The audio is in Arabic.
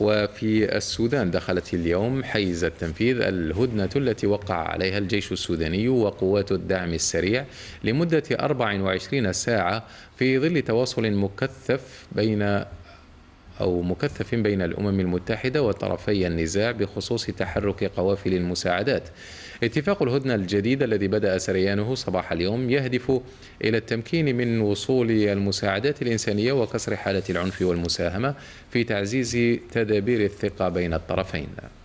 وفي السودان دخلت اليوم حيز التنفيذ الهدنة التي وقع عليها الجيش السوداني وقوات الدعم السريع لمدة 24 ساعة في ظل تواصل مكثف بين أو مكثف بين الأمم المتحدة وطرفي النزاع بخصوص تحرك قوافل المساعدات اتفاق الهدنة الجديد الذي بدأ سريانه صباح اليوم يهدف إلى التمكين من وصول المساعدات الإنسانية وكسر حالة العنف والمساهمة في تعزيز تدابير الثقة بين الطرفين